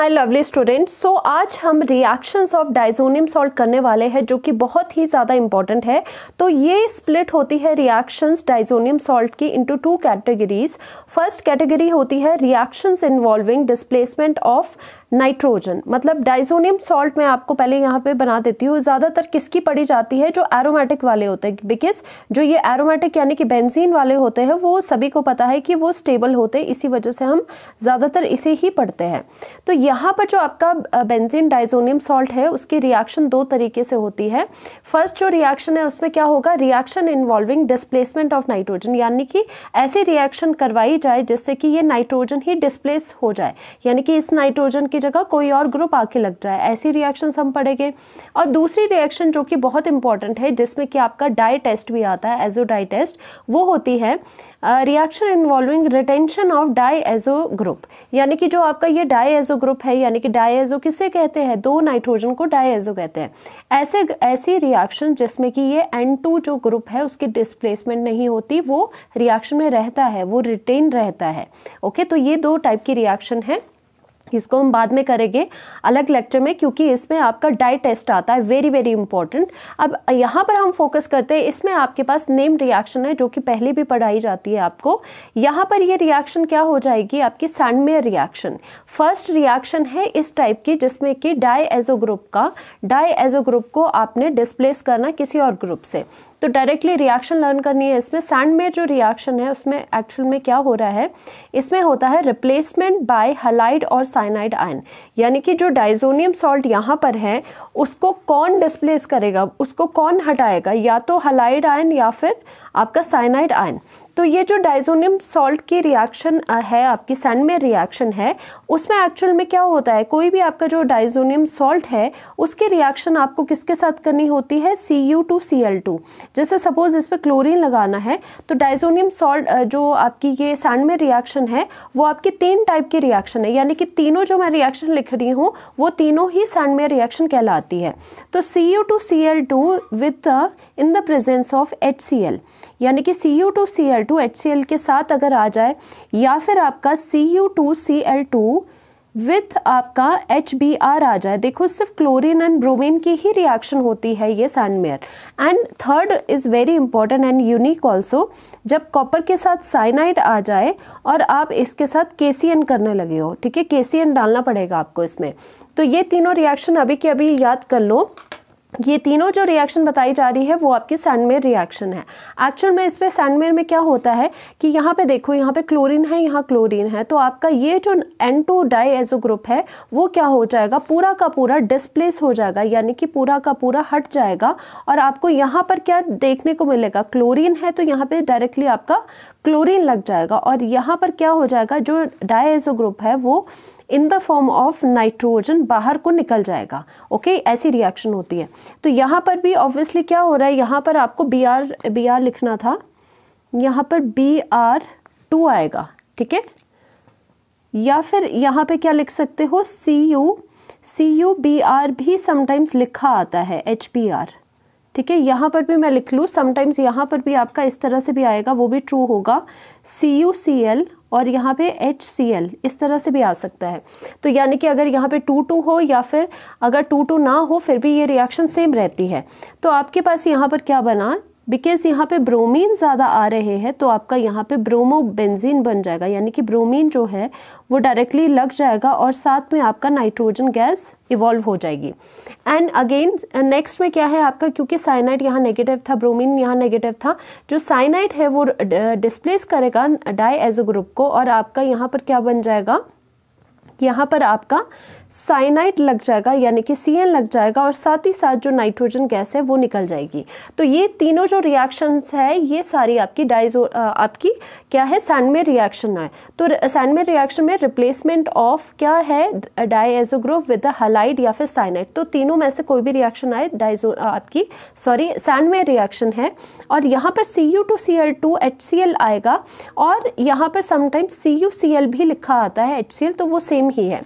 my lovely students so आज हम reactions of diazonium salt करने वाले हैं जो कि बहुत ही ज़्यादा इंपॉर्टेंट है तो ये स्प्लिट होती है रिएक्शंस डाइजोनियम सॉल्ट की into two categories first category होती है reactions involving displacement of nitrogen मतलब डाइजोनियम सॉल्ट मैं आपको पहले यहाँ पे बना देती हूँ ज़्यादातर किसकी पड़ी जाती है जो एरोमेटिक वाले होते हैं बिकॉज जो ये एरोमेटिक यानी कि बेंजीन वाले होते हैं वो सभी को पता है कि वो स्टेबल होते हैं इसी वजह से हम ज़्यादातर इसे ही पढ़ते हैं तो यहाँ पर जो आपका बेंजीन डाइजोनियम सॉल्ट है उसकी रिएक्शन दो तरीके से होती है फर्स्ट जो रिएक्शन है उसमें क्या होगा reaction involving displacement of nitrogen यानी कि ऐसी रिएक्शन करवाई जाए जिससे कि ये नाइट्रोजन ही डिस्प्लेस हो जाए यानी कि इस नाइट्रोजन की जगह कोई और ग्रुप आके लग जाए ऐसी रिएक्शन हम पढ़ेंगे और दूसरी रिएक्शन जो कि बहुत इंपॉर्टेंट है जिसमें कि आपका डाई टेस्ट भी आता है एजो डाई टेस्ट वो होती है reaction involving retention of diazo group यानी कि जो आपका ये डाई एजो ग्रुप है यानी कि डाई एजो किसे कहते हैं दो नाइट्रोजन को डाई एजो कहते हैं ऐसे ऐसी रिएक्शन जिसमें कि ये एन टू जो ग्रुप है उसकी डिस्प्लेसमेंट नहीं होती वो रिएक्शन में रहता है वो रिटेन रहता है ओके तो ये दो टाइप की रिएक्शन है इसको हम बाद में करेंगे अलग लेक्चर में क्योंकि इसमें आपका डाई टेस्ट आता है वेरी वेरी इंपॉर्टेंट अब यहाँ पर हम फोकस करते हैं इसमें आपके पास नेम रिएक्शन है जो कि पहले भी पढ़ाई जाती है आपको यहाँ पर ये रिएक्शन क्या हो जाएगी आपकी सैंडमेयर रिएक्शन फर्स्ट रिएक्शन है इस टाइप की जिसमें कि डाई एजो ग्रुप का डाई एजो ग्रुप को आपने डिस्प्लेस करना किसी और ग्रुप से तो डायरेक्टली रिएक्शन लर्न करनी है इसमें सैंड में जो रिएक्शन है उसमें एक्चुअल में क्या हो रहा है इसमें होता है रिप्लेसमेंट बाय हलाइड और साइनाइड आयन यानी कि जो डाइजोनियम सॉल्ट यहाँ पर है उसको कौन डिस्प्लेस करेगा उसको कौन हटाएगा या तो हलाइड आयन या फिर आपका साइनाइड आयन तो ये जो डाइजोनियम सॉल्ट की रिएक्शन है आपकी सैंड में रिएक्शन है उसमें एक्चुअल में क्या होता है कोई भी आपका जो डाइजोनियम सॉल्ट है उसकी रिएक्शन आपको किसके साथ करनी होती है C U two C L two जैसे सपोज इस पर क्लोरिन लगाना है तो डाइजोनियम सॉल्ट जो आपकी ये सैंड में रिएक्शन है वो आपकी तीन टाइप की रिएक्शन है यानी कि तीनों जो मैं रिएक्शन लिख रही हूँ वो तीनों ही सैंड में रिएक्शन कहलाती है तो C U two C L two with in the presence of H C L यानी कि C U two C L two H C L के साथ अगर आ जाए या फिर आपका C U two C L two with आपका एच बी आर आ जाए देखो सिर्फ क्लोरीन एंड ब्रोमीन की ही रिएक्शन होती है ये Sandmeyer and third is very important and unique also जब कॉपर के साथ साइनाइड आ जाए और आप इसके साथ केसीएन करने लगे हो ठीक है केसीएन डालना पड़ेगा आपको इसमें तो ये तीनों रिएक्शन अभी के अभी याद कर लो ये तीनों जो रिएक्शन बताई जा रही है वो आपकी सैंडमेर रिएक्शन है एक्चुअल में इस पर सैंडमेर में क्या होता है कि यहाँ पे देखो यहाँ पे क्लोरीन है यहाँ क्लोरीन है तो आपका ये जो N two diazo group है वो क्या हो जाएगा पूरा का पूरा डिस्प्लेस हो जाएगा यानी कि पूरा का पूरा हट जाएगा और आपको यहाँ पर क्या देखने को मिलेगा क्लोरीन है तो यहाँ पर डायरेक्टली आपका क्लोरीन लग जाएगा और यहाँ पर क्या हो जाएगा जो डायजो ग्रुप है वो in the form of nitrogen बाहर को निकल जाएगा ओके ऐसी रिएक्शन होती है तो यहाँ पर भी ऑब्वियसली क्या हो रहा है यहाँ पर आपको बी आर बी आर लिखना था यहाँ पर बी आर टू आएगा ठीक है या फिर यहाँ पे क्या लिख सकते हो C U C U B R भी समटाइम्स लिखा आता है एच बी आर ठीक है यहाँ पर भी मैं लिख लूँ समटाइम्स यहाँ पर भी आपका इस तरह से भी आएगा वो भी ट्रू होगा सी यू सी एल और यहाँ पे एच सी एल इस तरह से भी आ सकता है तो यानी कि अगर यहाँ पे टू टू हो या फिर अगर टू टू ना हो फिर भी ये रिएक्शन सेम रहती है तो आपके पास यहाँ पर क्या बना बिकॉज यहाँ पे ब्रोमीन ज़्यादा आ रहे हैं तो आपका यहाँ पे ब्रोमोबेंजीन बन जाएगा यानी कि ब्रोमीन जो है वो डायरेक्टली लग जाएगा और साथ में आपका नाइट्रोजन गैस इवॉल्व हो जाएगी एंड अगेन नेक्स्ट में क्या है आपका क्योंकि साइनाइड यहाँ नेगेटिव था ब्रोमीन यहाँ नेगेटिव था जो साइनाइड है वो डिस्प्लेस uh, करेगा डाई एजो ग्रुप को और आपका यहाँ पर क्या बन जाएगा यहाँ पर आपका साइनाइट लग जाएगा यानी कि सी लग जाएगा और साथ ही साथ जो नाइट्रोजन गैस है वो निकल जाएगी तो ये तीनों जो रिएक्शंस है ये सारी आपकी डाइजो आपकी क्या है सैंडमेर रिएक्शन है तो सैंडमेर रिएक्शन में रिप्लेसमेंट ऑफ क्या है डाइएजोग्रोव विद हलाइड या फिर साइनाइट तो तीनों में से कोई भी रिएक्शन आए डाइजो आपकी सॉरी सैंडमेर रिएक्शन है और यहाँ पर C U two C L two H C L आएगा और यहाँ पर sometimes C U C L भी लिखा आता है एच सी एल तो वो सेम सेम ही है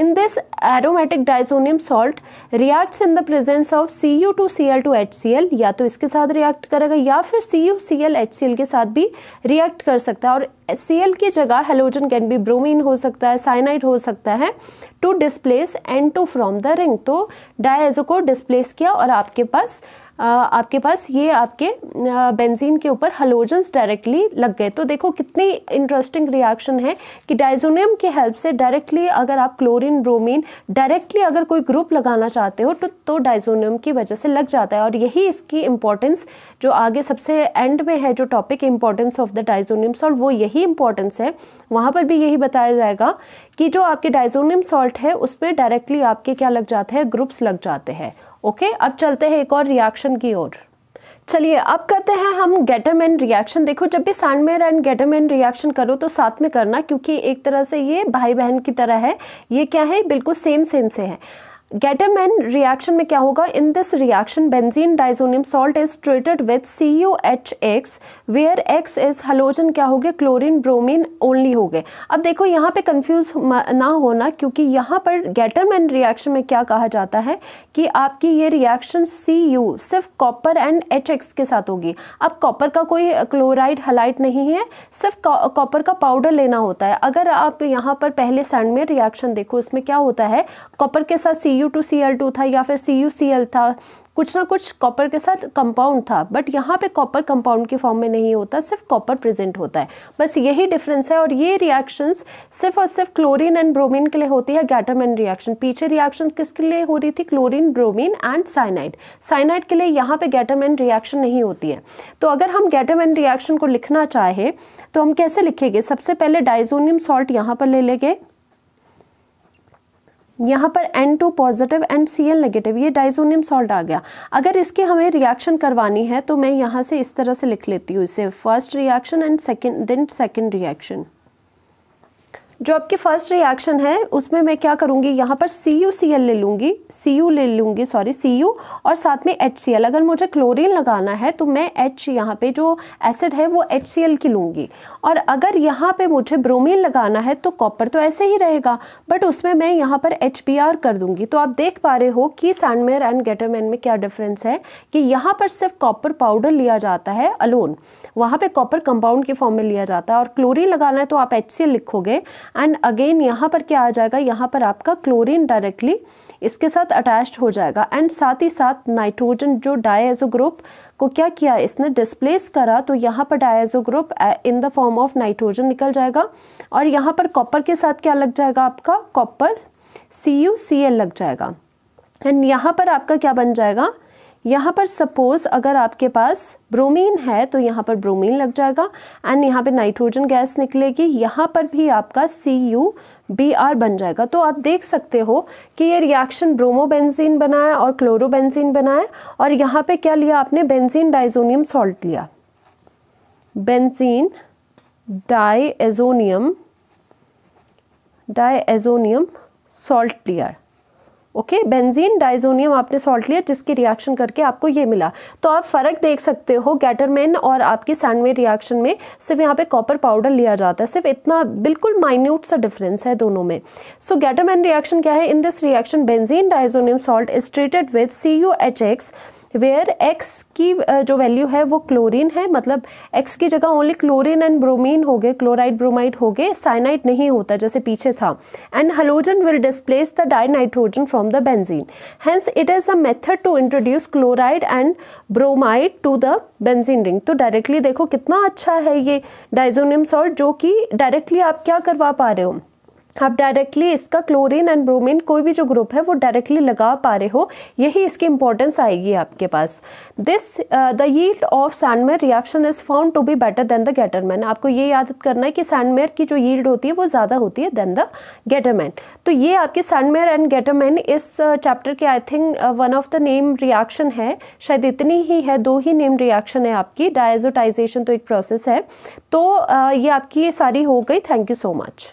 in this aromatic diazonium salt reacts in the presence of C U two C L two H C L या तो इसके साथ रिएक्ट करेगा या फिर C U C L H C L के साथ भी रिएक्ट कर सकता है और सी एल की जगह हेलोजन कैन बी ब्रोमीन हो सकता है साइनाइड हो सकता है to displace N two from the ring तो डायजो को डिस्प्लेस किया और आपके पास आपके पास ये आपके बेंजीन के ऊपर हलोजन्स डायरेक्टली लग गए तो देखो कितनी इंटरेस्टिंग रिएक्शन है कि डाइजोनियम की हेल्प से डायरेक्टली अगर आप क्लोरीन ब्रोमीन डायरेक्टली अगर कोई ग्रुप लगाना चाहते हो तो, तो डाइजोनियम की वजह से लग जाता है और यही इसकी इम्पोर्टेंस जो आगे सबसे एंड में है जो topic importance of the diazonium salt वो यही इंपॉर्टेंस है वहाँ पर भी यही बताया जाएगा कि जो आपके डाइजोनियम सॉल्ट है उस पर डायरेक्टली आपके क्या लग जाते हैं ग्रुप्स लग जाते हैं ओके अब चलते हैं एक और रिएक्शन की ओर चलिए अब करते हैं हम गेटरमैन रिएक्शन देखो जब भी सैंडमेर एंड गेटरमैन रिएक्शन करो तो साथ में करना क्योंकि एक तरह से ये भाई बहन की तरह है ये क्या है बिल्कुल सेम सेम से है गैटरमैन रिएक्शन में क्या होगा in this reaction benzene diazonium salt is treated with C U H X where X is halogen क्या हो गया क्लोरिन ब्रोमिन ओनली हो गए अब देखो यहाँ पे कंफ्यूज ना होना क्योंकि यहाँ पर गैटरमैन रिएक्शन में क्या कहा जाता है कि आपकी ये रिएक्शन सी यू सिर्फ कॉपर एंड एच एक्स के साथ होगी अब कॉपर का कोई क्लोराइड हलाइट नहीं है सिर्फ कॉपर का पाउडर लेना होता है अगर आप यहाँ पर पहले सैंड में रिएक्शन देखो इसमें क्या होता है कॉपर के साथ C CU2Cl2 two C L two था या फिर सी यू सी एल था कुछ ना कुछ कॉपर के साथ कंपाउंड था बट यहाँ पे कॉपर कंपाउंड के फॉर्म में नहीं होता सिर्फ कॉपर प्रेजेंट होता है बस यही डिफरेंस है और ये रिएक्शंस सिर्फ और सिर्फ क्लोरीन एंड ब्रोमीन के लिए होती है गैटरमैन रिएक्शन पीछे रिएक्शन किसके लिए हो रही थी chlorine bromine and cyanide cyanide के लिए यहाँ पे गैटरमैन रिएक्शन नहीं होती है तो अगर हम गैटरमैन रिएक्शन को लिखना चाहे तो हम कैसे लिखेंगे सबसे पहले डाइजोनियम सॉल्ट यहाँ पर ले लेंगे यहाँ पर N2 positive and Cl negative ये डाइजोनियम सॉल्ट आ गया अगर इसकी हमें रिएक्शन करवानी है तो मैं यहाँ से इस तरह से लिख लेती हूँ इसे first reaction and second then second reaction जो आपकी फ़र्स्ट रिएक्शन है उसमें मैं क्या करूँगी यहाँ पर सी यू सी एल ले लूँगी सी यू ले लूँगी सॉरी सी यू और साथ में एच सी एल अगर मुझे क्लोरीन लगाना है तो मैं एच यहाँ पे जो एसिड है वो एच सी एल की लूँगी और अगर यहाँ पे मुझे ब्रोमीन लगाना है तो कॉपर तो ऐसे ही रहेगा बट उसमें मैं यहाँ पर एच पी आर कर दूँगी तो आप देख पा रहे हो कि सैंडमेर एंड गेटरमैन में क्या डिफरेंस है कि यहाँ पर सिर्फ कॉपर पाउडर लिया जाता है अलोन वहाँ पर कॉपर कंपाउंड के फॉर्म में लिया जाता है और क्लोरीन लगाना है तो आप एच सी एल लिखोगे एंड अगेन यहाँ पर क्या आ जाएगा यहाँ पर आपका क्लोरीन डायरेक्टली इसके साथ अटैच हो जाएगा एंड साथ ही साथ नाइट्रोजन जो डायजो ग्रुप को क्या किया इसने डिस्प्लेस करा तो यहाँ पर diazo group in the form of nitrogen निकल जाएगा और यहाँ पर कॉपर के साथ क्या लग जाएगा आपका copper C U C L लग जाएगा एंड यहाँ पर आपका क्या बन जाएगा यहाँ पर सपोज़ अगर आपके पास ब्रोमीन है तो यहाँ पर ब्रोमीन लग जाएगा एंड यहाँ पे नाइट्रोजन गैस निकलेगी यहाँ पर भी आपका सी यू बी आर बन जाएगा तो आप देख सकते हो कि ये रिएक्शन ब्रोमोबेंजीन बनाया और क्लोरोबेंजीन बनाया और यहाँ पे क्या लिया आपने बेंजीन डाइजोनियम सॉल्ट लिया बेंजीन डाइएजोनियम एजोनियम सॉल्ट लिया ओके बेंजीन डाइजोनियम आपने सॉल्ट लिया जिसकी रिएक्शन करके आपको ये मिला तो आप फ़र्क देख सकते हो गैटरमैन और आपकी सैंडवे रिएक्शन में सिर्फ यहाँ पे कॉपर पाउडर लिया जाता है सिर्फ इतना बिल्कुल माइन्यूट सा डिफरेंस है दोनों में सो गैटरमैन रिएक्शन क्या है in this reaction benzene diazonium salt is treated with C U H X where X की जो वैल्यू है वो क्लोरीन है मतलब एक्स की जगह ओनली क्लोरीन एंड ब्रोमीन हो गए क्लोराइड ब्रोमाइड हो गए साइनाइड नहीं होता जैसे पीछे था and halogen will displace the dinitrogen from the benzene hence it is a method to introduce chloride and bromide to the benzene ring तो डायरेक्टली देखो कितना अच्छा है ये डाइजोनियम सॉल्ट जो कि डायरेक्टली आप क्या करवा पा रहे हो आप डायरेक्टली इसका क्लोरीन एंड ब्रोमीन कोई भी जो ग्रुप है वो डायरेक्टली लगा पा रहे हो यही इसकी इंपॉर्टेंस आएगी आपके पास this the yield of Sandmeyer reaction is found to be better than the Gattermann आपको ये याद करना है कि सैंडमेयर की जो यील्ड होती है वो ज़्यादा होती है देन द गैटरमैन तो ये आपके सैंडमेयर एंड गैटरमैन इस चैप्टर uh, के I think one of the name reaction है शायद इतनी ही है दो ही नेम रिएक्शन है आपकी डायजोटाइजेशन तो एक प्रोसेस है तो uh, ये आपकी ये सारी हो गई थैंक यू सो मच